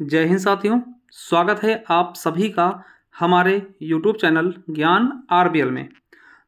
जय हिंद साथियों स्वागत है आप सभी का हमारे YouTube चैनल ज्ञान आर में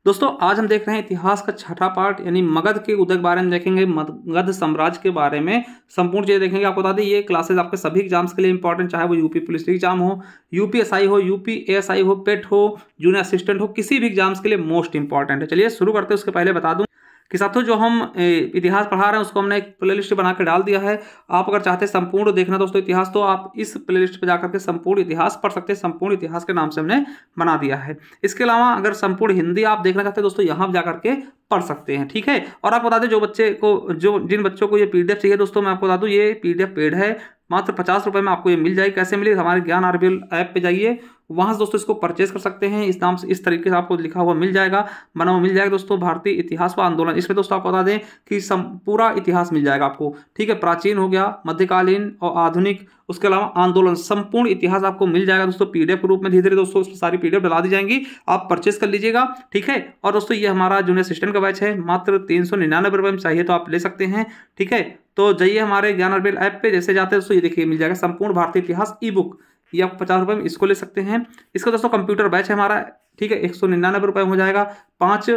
दोस्तों आज हम देख रहे हैं इतिहास का छठा पार्ट यानी मगध के उदय के बारे में देखेंगे मगध साम्राज्य के बारे में संपूर्ण चीज़ें देखेंगे आपको बता दें ये क्लासेस आपके सभी एग्जाम्स के लिए इंपॉर्टेंट चाहे वो यूपी पुलिस एग्जाम हो यूपीएसआई हो यूपीएसआई हो पेट हो जूनियर असिस्टेंट हो किसी भी एग्जाम्स के लिए मोस्ट इंपॉर्टेंट है चलिए शुरू करते हैं उसके पहले बता दूँ कि साथियों जो हम इतिहास पढ़ा रहे हैं उसको हमने एक प्ले लिस्ट बनाकर डाल दिया है आप अगर चाहते हैं संपूर्ण देखना दोस्तों इतिहास तो आप इस प्ले लिस्ट पर जाकर के संपूर्ण इतिहास पढ़ सकते हैं संपूर्ण इतिहास के नाम से हमने बना दिया है इसके अलावा अगर संपूर्ण हिंदी आप देखना चाहते हैं दोस्तों यहाँ पर जाकर के पढ़ सकते हैं ठीक है और आप बता दें जो बच्चे को जो जिन बच्चों को ये पी चाहिए दोस्तों मैं आपको बता दूँ ये पीडीएफ पेड है मात्र पचास रुपये में आपको ये मिल जाएगी कैसे मिले हमारे ज्ञान आर ऐप पे जाइए वहाँ से दोस्तों इसको परचेज कर सकते हैं इस नाम से इस तरीके से आपको लिखा हुआ मिल जाएगा बना हुआ मिल जाएगा दोस्तों भारतीय इतिहास व आंदोलन इसमें दोस्तों आपको बता दें कि सम पूरा इतिहास मिल जाएगा आपको ठीक है प्राचीन हो गया मध्यकालीन और आधुनिक उसके अलावा आंदोलन संपूर्ण इतिहास आपको मिल जाएगा दोस्तों पीडीएफ रूप में धीरे धीरे दोस्तों सारी पीडीएफ डला दी जाएंगी आप परचेस कर लीजिएगा ठीक है और दोस्तों ये हमारा जूनियर असिस्टेंट का बैच है मात्र तीन सौ निन्यानवे रुपये में चाहिए तो आप ले सकते हैं ठीक है तो जाइए हमारे ज्ञान अरबेल ऐप पर जैसे जाते हैं दोस्तों ये देखिए मिल जाएगा संपूर्ण भारतीय इतिहास ई बुक ये आप पचास रुपये में इसको ले सकते हैं इसका दोस्तों कंप्यूटर बैच है हमारा ठीक है एक सौ निन्यानवे रुपये हो जाएगा पाँच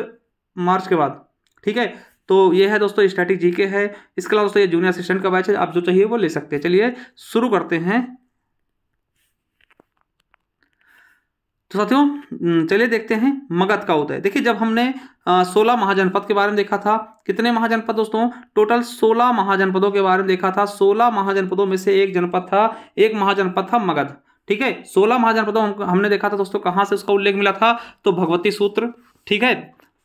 मार्च के बाद ठीक है तो ये है दोस्तों स्टैटिक जी के है इसके अलावा दोस्तों ये जूनियर असिस्टेंट का बैच है आप जो चाहिए वो ले सकते हैं चलिए शुरू करते हैं तो साथियों हम्म, चलिए देखते हैं मगध का उदय देखिए जब हमने सोलह महाजनपद के बारे में देखा था कितने महाजनपद दोस्तों टोटल सोलह महाजनपदों के बारे में देखा था सोलह महाजनपदों में से एक जनपद था एक महाजनपद था मगध ठीक है सोलह महाजनपदों हमने देखा था दोस्तों कहाँ से उसका उल्लेख मिला था तो भगवती सूत्र ठीक है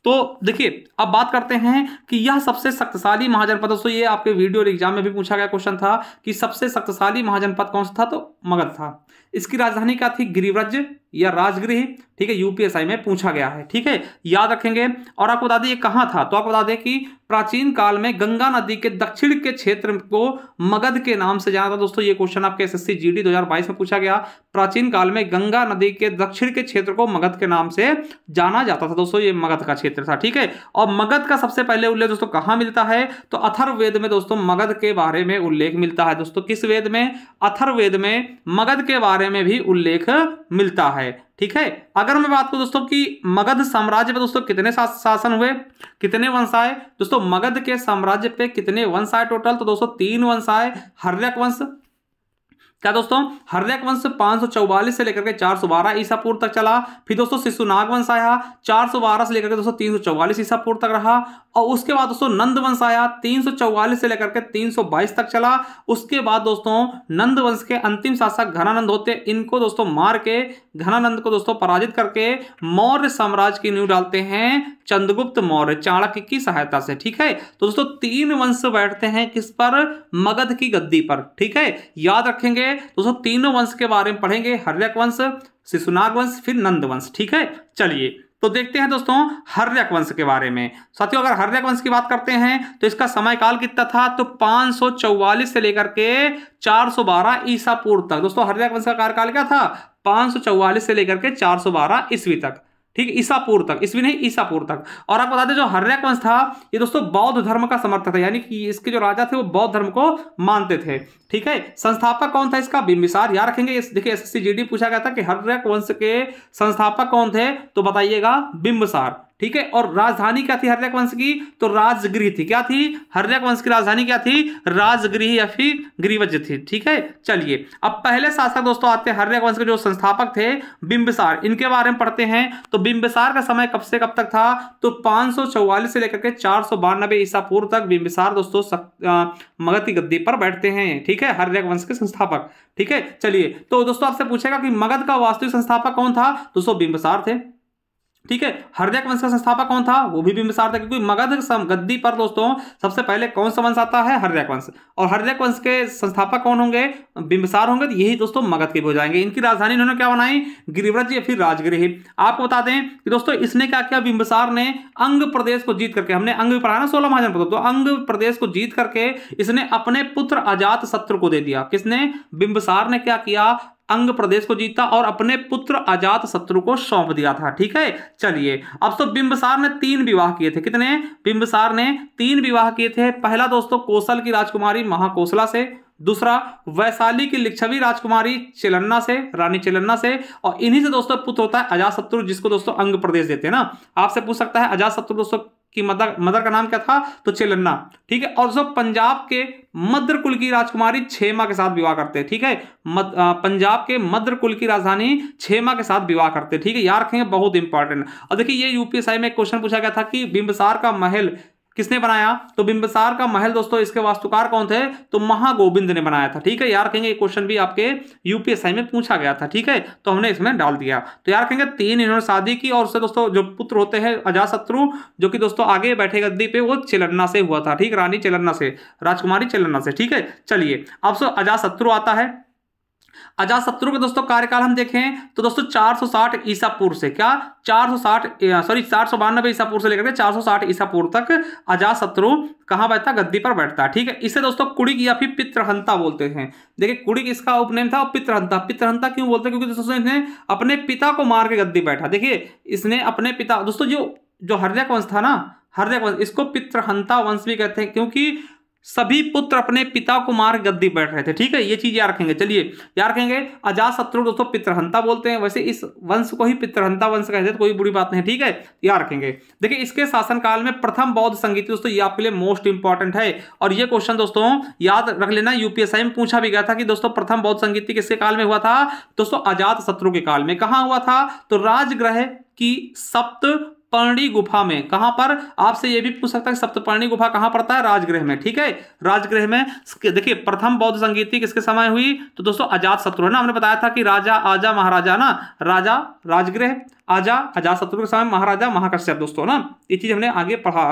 तो देखिए अब बात करते हैं कि यह सबसे शक्तिशाली महाजनपद दोस्तों ये आपके वीडियो और एग्जाम में भी पूछा गया क्वेश्चन था कि सबसे शक्तिशाली महाजनपद कौन सा था तो मगध था इसकी राजधानी क्या थी गिरिव्रज या राजगृह ठीक है यूपीएसआई में पूछा गया है ठीक है याद रखेंगे और आपको बता दें ये कहाँ था तो आपको बता दें कि प्राचीन काल में गंगा नदी के दक्षिण के क्षेत्र को मगध के नाम से जाना था दोस्तों ये क्वेश्चन आपके S S C G D दो में पूछा गया प्राचीन काल में गंगा नदी के दक्षिण के क्षेत्र को मगध के नाम से जाना जाता था दोस्तों ये मगध का क्षेत्र था ठीक है और मगध का सबसे पहले उल्लेख दोस्तों कहाँ मिलता है तो अथर्वेद में दोस्तों मगध के बारे में उल्लेख मिलता है दोस्तों किस वेद में अथर्वेद में मगध के बारे बारे में भी उल्लेख मिलता है ठीक है अगर मैं बात करूं दोस्तों कि मगध साम्राज्य पे दोस्तों कितने शासन हुए कितने वंश आए दोस्तों मगध के साम्राज्य पे कितने वंश आए टोटल तो दोस्तों तीन वंश आए हर्यक वंश क्या दोस्तों हर्यक वंश पांच से लेकर के चार सौ बारह ईसा पूर्व तक चला फिर दोस्तों शिशुनाग वंश आया चार सौ बारह से लेकर के दोस्तों तीन सौ चौवालीस ईसा पूर्व तक रहा और उसके बाद दोस्तों नंद वंश आया तीन सौ चौवालीस से लेकर के तीन सौ बाईस तक चला उसके बाद दोस्तों नंद वंश के अंतिम शासक घनानंद होते इनको दोस्तों मार के घनानंद को दोस्तों पराजित करके मौर्य साम्राज्य की नींव डालते हैं चंद्रगुप्त मौर्य चाणक्य की सहायता से ठीक है तो दोस्तों तीन वंश बैठते हैं किस पर मगध की गद्दी पर ठीक है याद रखेंगे है दोस्तों तीनों वंश के बारे में पढ़ेंगे हर्यक वंश शिशुनाग वंश फिर नंद वंश ठीक है चलिए तो देखते हैं दोस्तों हर्यक वंश के बारे में साथियों अगर हर्यक वंश की बात करते हैं तो इसका समय काल कितना था तो 544 से लेकर के 412 ईसा पूर्व तक दोस्तों हर्यक वंश का कार्यकाल क्या था 544 से लेकर के 412 ईस्वी तक ठीक है ईसापुर तक इसमें नहीं ईसापुर तक और आप बता दें जो हर्यक वंश था ये दोस्तों बौद्ध धर्म का समर्थक था यानी कि इसके जो राजा थे वो बौद्ध धर्म को मानते थे ठीक है संस्थापक कौन था इसका बिंबिसार याद रखेंगे देखिए एस एस पूछा गया था कि हर्यक वंश के संस्थापक कौन थे तो बताइएगा बिंबसार ठीक है और राजधानी क्या थी हर्यक वंश की तो राजगृह थी क्या थी हर्यक वंश की राजधानी क्या थी राजगृह या फिर ग्रीवज थी ठीक है चलिए अब पहले शासक दोस्तों आते हैं हर्यक वंश के जो संस्थापक थे बिंबिसार इनके बारे में पढ़ते हैं तो बिंबिसार का समय कब से कब तक था तो पांच से लेकर के चार सौ ईसा पूर्व तक बिंबिसार दोस्तों मगध की गद्दी पर बैठते हैं ठीक है हर्यक वंश के संस्थापक ठीक है चलिए तो दोस्तों आपसे पूछेगा कि मगध का वास्तविक संस्थापक कौन था दोस्तों बिंबसार थे ठीक है हरदयक वंश का संस्थापक कौन था वो भी बिंबसार था क्योंकि मगध गद्दी पर दोस्तों सबसे पहले कौन सा वंश आता है हरदयक वंश और हरदयक वंश के संस्थापक कौन होंगे बिंबसार होंगे तो यही दोस्तों मगध के भी हो जाएंगे इनकी राजधानी इन्होंने क्या बनाई गिरिव्रज या फिर राजगृह आपको बता दें कि दोस्तों इसने क्या किया बिंबसार ने अंग प्रदेश को जीत करके हमने अंग पढ़ा ना सोलह महाजन तो अंग प्रदेश को जीत करके इसने अपने पुत्र अजात शत्रु को दे दिया किसने बिंबसार ने क्या किया अंग प्रदेश को जीता और अपने पुत्र अजात शत्रु को सौंप दिया था ठीक है चलिए अब तो बिंबसार ने तीन विवाह किए थे कितने बिंबसार ने तीन विवाह किए थे पहला दोस्तों कोसल की राजकुमारी महाकोसला से दूसरा वैशाली की लिच्छवी राजकुमारी चेलन्ना से रानी चेलन्ना से और इन्हीं से दोस्तों पुत्र होता है अजात शत्रु जिसको दोस्तों अंग प्रदेश देते हैं ना आपसे पूछ सकता है अजात शत्रु दोस्तों की मदर मदर का नाम क्या था तो चेलन्ना ठीक है और जो पंजाब के मद्र कुल की राजकुमारी छेमा के साथ विवाह करते हैं ठीक है मद, आ, पंजाब के मद्र कुल की राजधानी छेमा के साथ विवाह करते हैं ठीक है यार रखेंगे बहुत इंपॉर्टेंट और देखिए ये यूपीएसआई में क्वेश्चन पूछा गया था कि बिंबसार का महल किसने बनाया तो बिंबसार का महल दोस्तों इसके वास्तुकार कौन थे तो महागोविंद ने बनाया था ठीक है यार कहेंगे क्वेश्चन भी आपके यूपीएसआई में पूछा गया था ठीक है तो हमने इसमें डाल दिया तो यार कहेंगे तीन इन्होंने शादी की और उससे दोस्तों जो पुत्र होते हैं अजाशत्रु जो कि दोस्तों आगे बैठे गद्दी पे वो चिलन्ना से हुआ था ठीक रानी चिलन्ना से राजकुमारी चिलन्ना से ठीक है चलिए अब सो अजाशत्रु आता है अजात शत्रु का दोस्तों कार्यकाल हम देखें तो दोस्तों 460 ईसा पूर्व से क्या 460 सॉरी चार सौ बानबे ईसा पूर्व से लेकर के 460 ईसा पूर्व तक अजात शत्रु कहाँ बैठता गद्दी पर बैठता ठीक है इसे दोस्तों कुड़िक या फिर पितृहंता बोलते हैं देखिए कुड़िक इसका उपनेम था और पितृहंता पित्रहंता क्यों बोलते हैं क्योंकि दोस्तों इसने अपने पिता को मार के गद्दी बैठा देखिए इसने अपने पिता दोस्तों जो जो हर्जक वंश था ना हर्जक वंश इसको पितृहंता वंश भी कहते हैं क्योंकि सभी पुत्र अपने पिता को मार गद्दी बैठ रहे थे ठीक है ये चीज याद रखेंगे चलिए याद रखेंगे अजात शत्रु दोस्तों पितरहंता बोलते हैं वैसे इस वंश को ही पितरहंता वंश कहते हैं तो कोई बुरी बात नहीं ठीक है याद रखेंगे देखिए इसके शासनकाल में प्रथम बौद्ध संगीत दोस्तों ये आपके लिए मोस्ट इंपॉर्टेंट है और ये क्वेश्चन दोस्तों याद रख लेना यूपीएसआई में पूछा भी गया था कि दोस्तों प्रथम बौद्ध संगीत किसके काल में हुआ था दोस्तों अजात शत्रु के काल में कहा हुआ था तो राजग्रह की सप्त सप्तपर्णी गुफा में कहां पर आपसे यह भी पूछ सकता है सप्तपर्णी गुफा कहां पड़ता है राजगृह में ठीक है राजगृह में देखिए प्रथम बौद्ध संगीति किसके समय हुई तो दोस्तों अजात शत्रु है ना हमने बताया था कि राजा आजा महाराजा ना राजा राजगृह आजा अजात शत्रु के समय महाराजा महाकश्यप दोस्तों ना ये चीज हमने आगे पढ़ा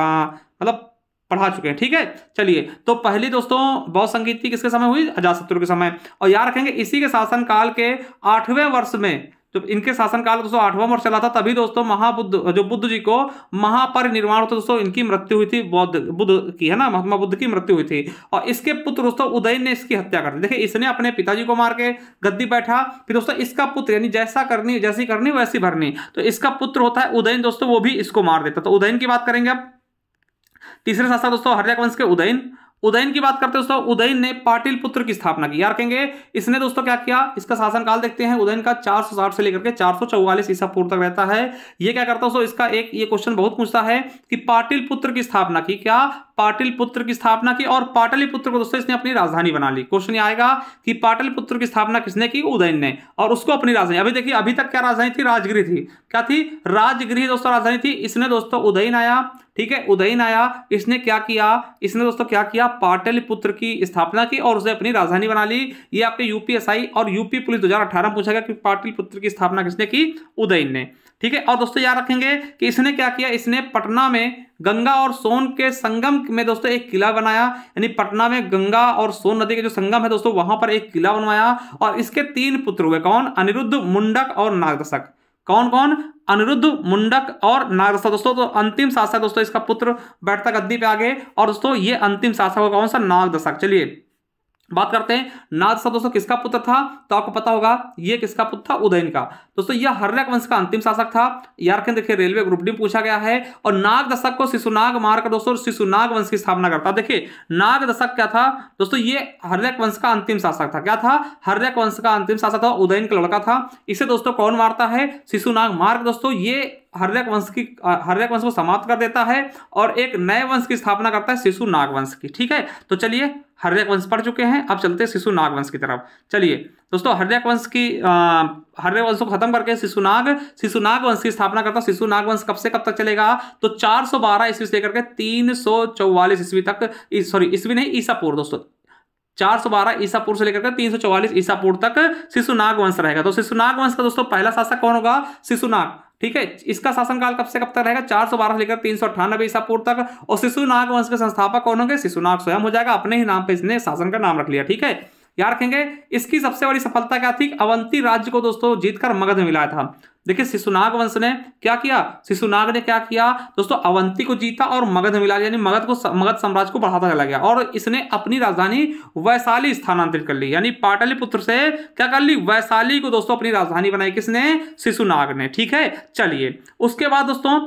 मतलब पढ़ा चुके हैं ठीक है चलिए तो पहली दोस्तों बौद्ध संगीति किसके समय हुई अजात शत्रु के समय और याद रखेंगे इसी के शासनकाल के आठवें वर्ष में जब इनके शासनकाल दोस्तों आठवां वर्ष चला था तभी दोस्तों महाबुद्ध जो बुद्ध जी को महापरिनिर्वाण होता दोस्तों इनकी मृत्यु हुई थी बौद्ध बुद्ध की है ना महात्मा बुद्ध की मृत्यु हुई थी और इसके पुत्र दोस्तों उदयन ने इसकी हत्या कर दी देखिए इसने अपने पिताजी को मार के गद्दी बैठा फिर दोस्तों इसका पुत्र यानी जैसा करनी जैसी करनी वैसी भरनी तो इसका पुत्र होता है उदयन दोस्तों वो भी इसको मार देता तो उदयन की बात करेंगे अब तीसरे शासक दोस्तों हरियावंश के उदयन उदयन की बात करते हैं दोस्तों उदयन ने पाटिल पुत्र की स्थापना की यार कहेंगे इसने दोस्तों क्या किया इसका शासनकाल देखते हैं उदयन का 460 से लेकर के 444 ईसा पूर्व तक रहता है ये क्या करता है दोस्तों इसका एक ये क्वेश्चन बहुत पूछता है कि पाटिल पुत्र की स्थापना की क्या पाटिल पुत्र की स्थापना की और पाटलिपुत्र को दोस्तों इसने अपनी राजधानी बना ली क्वेश्चन ये आएगा कि पाटलिपुत्र की स्थापना किसने की उदयन ने और उसको अपनी राजधानी अभी देखिए अभी तक क्या राजधानी थी राजगृह थी क्या थी राजगृह दोस्तों राजधानी थी इसने दोस्तों उदयन आया ठीक है उदयन आया इसने क्या किया इसने दोस्तों क्या किया पाटलिपुत्र की स्थापना की और उसे अपनी राजधानी बना ली ये आपके यूपीएसआई और यूपी पुलिस 2018 पूछा गया कि पाटलिपुत्र की स्थापना किसने की उदयन ने ठीक है और दोस्तों याद रखेंगे कि इसने क्या किया इसने पटना में गंगा और सोन के संगम में दोस्तों एक किला बनाया यानी पटना में गंगा और सोन नदी के जो संगम है दोस्तों वहां पर एक किला बनवाया और इसके तीन पुत्र हुए कौन अनिरुद्ध मुंडक और नागदशक कौन कौन अनिरुद्ध मुंडक और नाग दोस्तों तो अंतिम शासक दोस्तों इसका पुत्र बैठता गद्दी पे आगे और दोस्तों ये अंतिम शासक कौन सा नाग दशक चलिए बात करते हैं नाथ दोस्तों किसका पुत्र था तो आपको पता होगा ये किसका पुत्र था उदयन का दोस्तों यह हर्यक वंश का अंतिम शासक था यार देखिए रेलवे ग्रुप डी पूछा गया है और नाग दशक को शिशुनाग मारकर दोस्तों शिशुनाग वंश की स्थापना करता देखिए नाग दशक क्या था दोस्तों ये हर्यक वंश का अंतिम शासक था क्या था हर्यक वंश का अंतिम शासक था उदयन का लड़का था इसे दोस्तों कौन मारता है शिशुनाग मार्ग दोस्तों ये हर्यक वंश की हर्यक वंश को समाप्त कर देता है और एक नए वंश की स्थापना करता है शिशु नाग वंश की ठीक है तो चलिए हरदयक वंश पढ़ चुके हैं अब चलते हैं शिशु नाग वंश की तरफ चलिए दोस्तों हरदयक वंश की हरदय वंश को खत्म करके शिशुनाग शिशुनाग वंश की स्थापना करता शिशुनाग वंश कब से कब तक चलेगा तो 412 सौ बारह ईस्वी से लेकर के तीन ईस्वी तक सॉरी ईस्वी नहीं ईसा पूर्व दोस्तों चार सौ बारह ईसा पूर्व से लेकर के तीन सौ चौवालीस ईसा पूर्व तक शिशुनाग वंश रहेगा तो शिशुनाग वंश का दोस्तों पहला शासक कौन होगा शिशुनाग ठीक है इसका शासनकाल कब से कब तक रहेगा चार सौ बारह लेकर तीन सौ अठानबे ईसा पूर्व तक और शिशुनाग वंश के संस्थापक कौन होंगे शिशुनाग स्वयं हो जाएगा अपने ही नाम पे इसने शासन का नाम रख लिया ठीक है याद रखेंगे इसकी सबसे बड़ी सफलता क्या थी अवंती राज्य को दोस्तों जीतकर मगध में मिला था देखिए शिशुनाग वंश ने क्या किया शिशुनाग ने क्या किया दोस्तों अवंती को जीता और मगध में मिला यानी मगध को मगध साम्राज्य को बढ़ाता चला गया और इसने अपनी राजधानी वैशाली स्थानांतरित कर ली यानी पाटलिपुत्र से क्या कर ली वैशाली को दोस्तों अपनी राजधानी बनाई किसने शिशुनाग ने ठीक है चलिए उसके बाद दोस्तों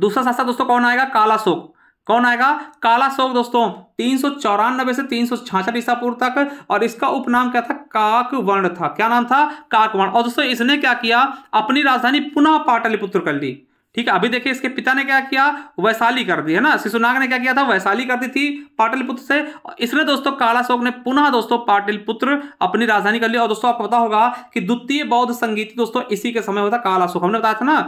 दूसरा शासक दोस्तों कौन आएगा कालाशोक कौन आएगा काला शोक दोस्तों तीन सौ चौरानबे से तीन सौ छाछठ ईसा पूर्व तक और इसका उपनाम क्या था काकवर्ण था क्या नाम था काकवर्ण और दोस्तों इसने क्या किया अपनी राजधानी पुनः पाटलिपुत्र कर ली ठीक है अभी देखिए इसके पिता ने क्या किया वैशाली कर दी है ना शिशुनाग ने क्या किया था वैशाली कर दी थी पाटलिपुत्र से इसने दोस्तों कालाशोक ने पुनः दोस्तों पाटलिपुत्र अपनी राजधानी कर लिया और दोस्तों आपको पता होगा कि द्वितीय बौद्ध संगीत दोस्तों इसी के समय होता काला शोक हमने बताया था ना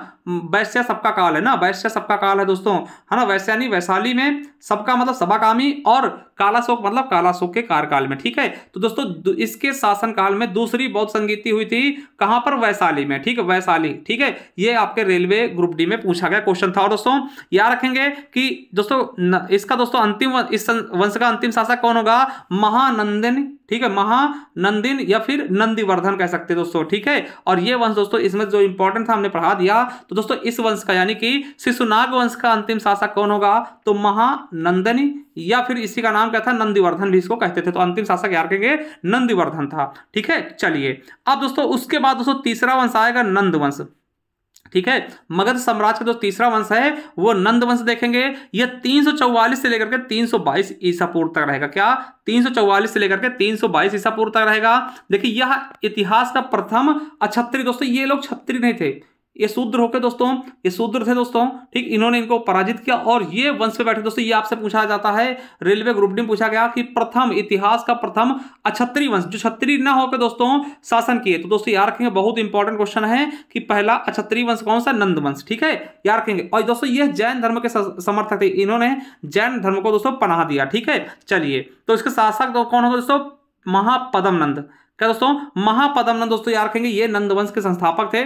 वैश्य सबका काल है ना वैश्य सबका काल है दोस्तों है ना वैश्यानी वैशाली में सबका मतलब सभाकामी और काला शोक मतलब काला शोक के कार्यकाल में ठीक है तो दोस्तों इसके शासनकाल में दूसरी बौद्ध संगीति हुई थी कहां पर वैशाली में ठीक है वैशाली ठीक है ये आपके रेलवे ग्रुप डी में पूछा गया क्वेश्चन था और दोस्तों याद रखेंगे कि दोस्तों न, इसका दोस्तों अंतिम इस वंश का अंतिम शासक कौन होगा महानंदन ठीक है महानंदिन या फिर नंदीवर्धन कह सकते हैं दोस्तों ठीक है और ये वंश दोस्तों इसमें जो इंपॉर्टेंट था हमने पढ़ा दिया तो दोस्तों इस वंश का यानी कि शिशुनाग वंश का अंतिम शासक कौन होगा तो महानंदनी या फिर इसी का नाम नाम क्या था नंदीवर्धन भी इसको कहते थे तो अंतिम शासक यार कहेंगे नंदीवर्धन था ठीक है चलिए अब दोस्तों उसके बाद दोस्तों तीसरा वंश आएगा नंद वंश ठीक है मगध साम्राज्य का जो तीसरा वंश है वो नंद वंश देखेंगे ये 344 से लेकर के 322 ईसा पूर्व तक रहेगा क्या 344 से लेकर के 322 ईसा पूर्व तक रहेगा देखिए यह इतिहास का प्रथम अछत्री अच्छा, दोस्तों ये लोग छत्री नहीं थे ये शूद्र होकर दोस्तों ये शूद्र थे दोस्तों ठीक इन्होंने इनको पराजित किया और ये वंश पे बैठे दोस्तों ये आपसे पूछा जाता है रेलवे ग्रुप डी पूछा गया कि प्रथम इतिहास का प्रथम अछत्री वंश जो क्षत्रिय न होकर दोस्तों शासन किए तो दोस्तों याद रखेंगे बहुत इंपॉर्टेंट क्वेश्चन है कि पहला अछत्री वंश कौन सा नंद वंश ठीक है याद रखेंगे और दोस्तों ये जैन धर्म के समर्थक थे इन्होंने जैन धर्म को दोस्तों पनाह दिया ठीक है चलिए तो इसके शासक कौन होगा दोस्तों महापदम नंद क्या दोस्तों महापदम नंद दोस्तों याद रखेंगे ये नंद वंश के संस्थापक थे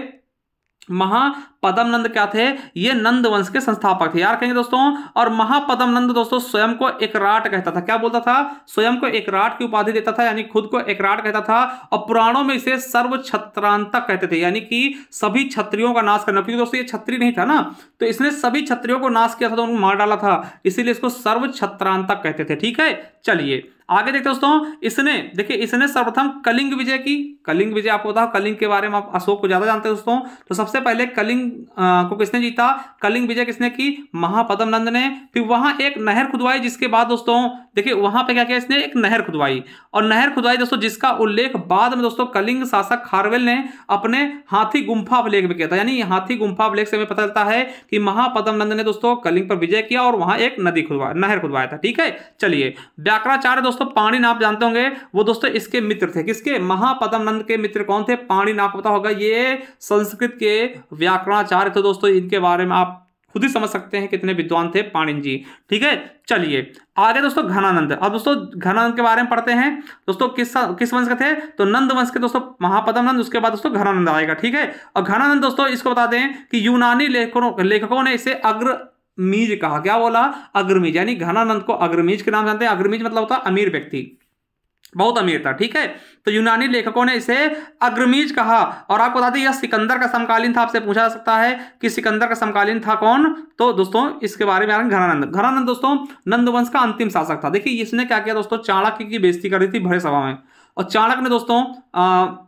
महापदम नंद क्या थे ये नंद वंश के संस्थापक थे यार कहेंगे दोस्तों और महापदम नंद दोस्तों स्वयं को एकराट कहता था क्या बोलता था स्वयं को एकराट की उपाधि देता था यानी खुद को एकराट कहता था और पुराणों में इसे सर्व छत्रांतक कहते थे यानी कि सभी छत्रियों का नाश करना क्योंकि दोस्तों ये छत्री नहीं था ना तो इसने सभी छत्रियों को नाश किया था तो उनको मार डाला था इसीलिए इसको सर्व छत्रांतक कहते थे ठीक है चलिए आगे देखते दोस्तों इसने देखिए इसने सर्वप्रथम कलिंग विजय की कलिंग विजय आपको बताओ कलिंग के बारे में आप अशोक को ज्यादा जानते हैं दोस्तों तो सबसे पहले कलिंग आ, को किसने जीता कलिंग विजय किसने की महापदम नंद ने फिर वहां एक नहर खुदवाई जिसके बाद दोस्तों देखिए वहां पे क्या किया इसने एक नहर खुदवाई और नहर खुदवाई दोस्तों जिसका उल्लेख बाद में दोस्तों कलिंग शासक खारवेल ने अपने हाथी गुंफा अभिलेख में किया था यानी हाथी गुंफा अभिलेख से हमें पता चलता है कि महापदम नंद ने दोस्तों कलिंग पर विजय किया और वहां एक नदी खुदवा नहर खुदवाया था ठीक है चलिए व्याकराचार्य दोस्तों दोस्तों पाणी नाप जानते होंगे वो दोस्तों इसके मित्र थे किसके महापदम नंद के मित्र कौन थे पाणी नाप पता होगा ये संस्कृत के व्याकरणाचार्य थे दोस्तों इनके बारे में आप खुद ही समझ सकते हैं कितने विद्वान थे पाणिन जी ठीक है चलिए आगे दोस्तों घनानंद अब दोस्तों घनानंद के बारे में पढ़ते हैं दोस्तों किस किस वंश के थे तो नंद वंश के दोस्तों महापदम नंद उसके बाद दोस्तों घनानंद आएगा ठीक है और घनानंद दोस्तों इसको बता दें कि यूनानी लेखकों लेखकों ने इसे अग्र अग्रमीज कहा क्या बोला अग्रमीज यानी घनानंद को अग्रमीज के नाम जानते हैं अग्रमीज मतलब होता अमीर व्यक्ति बहुत अमीर था ठीक है तो यूनानी लेखकों ने इसे अग्रमीज कहा और आपको बता दें यह सिकंदर का समकालीन था आपसे पूछा जा सकता है कि सिकंदर का समकालीन था कौन तो दोस्तों इसके बारे में आ रहे हैं घनानंद घनानंद दोस्तों नंदवंश का अंतिम शासक था देखिए इसने क्या किया दोस्तों चाणक्य की बेजती कर दी थी भरे सभा में और चाणक ने दोस्तों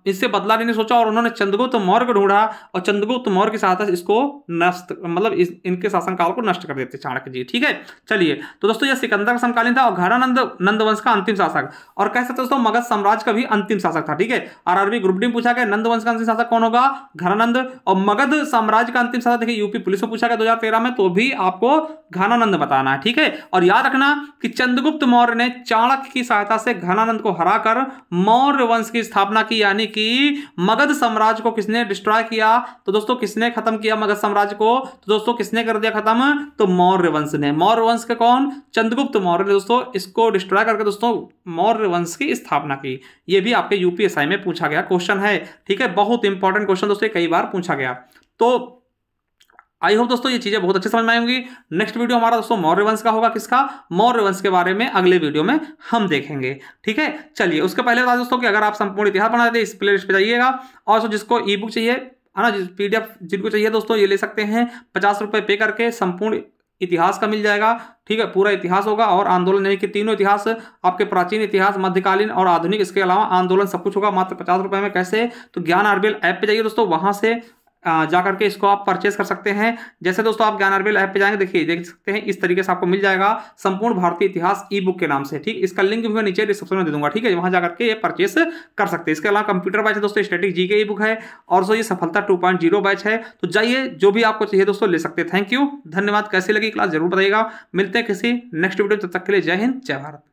इससे बदला लेने सोचा और उन्होंने चंद्रगुप्त मौर्य को ढूंढा और चंद्रगुप्त मौर्य की सहायता से इसको नष्ट मतलब इस, इनके शासनकाल को नष्ट कर देते चाणक्य जी ठीक है चलिए तो दोस्तों यह सिकंदर का समकालीन था और घरानंद नंदवंश का अंतिम शासक और कह सकते दोस्तों मगध साम्राज्य का भी अंतिम शासक था ठीक है आर आरबी ग्रुप डी पूछा गया नंदवंश का अंतिम शासक कौन होगा घरानंद और मगध साम्राज्य का अंतिम शासक देखिए यूपी पुलिस में पूछा गया दो में तो भी आपको घनानंद बताना है ठीक है और याद रखना कि चंद्रगुप्त मौर्य ने चाणक्य की सहायता से घनानंद को हराकर मौर्य वंश की स्थापना स्थापना की यानी कि मगध साम्राज्य को किसने डिस्ट्रॉय किया तो दोस्तों किसने खत्म किया मगध साम्राज्य को तो दोस्तों किसने कर दिया खत्म तो मौर्य वंश ने मौर्य वंश का कौन चंद्रगुप्त मौर्य ने दोस्तों इसको डिस्ट्रॉय करके दोस्तों मौर्य वंश की स्थापना की यह भी आपके यूपीएसआई में पूछा गया क्वेश्चन है ठीक है बहुत इंपॉर्टेंट क्वेश्चन दोस्तों कई बार पूछा गया तो आई होप दोस्तों ये चीजें बहुत अच्छे समझ में आएंगी नेक्स्ट वीडियो हमारा दोस्तों मौर्य वंश का होगा किसका मौर्य वंश के बारे में अगले वीडियो में हम देखेंगे ठीक है चलिए उसके पहले बता दोस्तों कि अगर आप संपूर्ण इतिहास बनाते हैं इस प्ले लिस्ट पर जाइएगा और जिसको ई बुक चाहिए है ना पी डी जिनको चाहिए दोस्तों ये ले सकते हैं पचास पे करके संपूर्ण इतिहास का मिल जाएगा ठीक है पूरा इतिहास होगा और आंदोलन यानी कि तीनों इतिहास आपके प्राचीन इतिहास मध्यकालीन और आधुनिक इसके अलावा आंदोलन सब कुछ होगा मात्र पचास रुपए में कैसे तो ज्ञान आरबीएल ऐप पे जाइए दोस्तों वहां से जा करके इसको आप परचेस कर सकते हैं जैसे दोस्तों आप ज्ञान अरबेल ऐप पे जाएंगे देखिए देख सकते हैं इस तरीके से आपको मिल जाएगा संपूर्ण भारतीय इतिहास ई बुक के नाम से ठीक इसका लिंक भी मैं नीचे डिस्क्रिप्शन में दे दूंगा ठीक है वहां जाकर के ये परचेस कर सकते हैं इसके अलावा कंप्यूटर बैच है दोस्तों स्टेटिक जी के ई बुक है और सो ये सफलता टू बैच है तो जाइए जो भी आपको चाहिए दोस्तों ले सकते हैं थैंक यू धन्यवाद कैसे लगी क्लास जरूर बताइएगा मिलते हैं किसी नेक्स्ट वीडियो तब तक के लिए जय हिंद जय भारत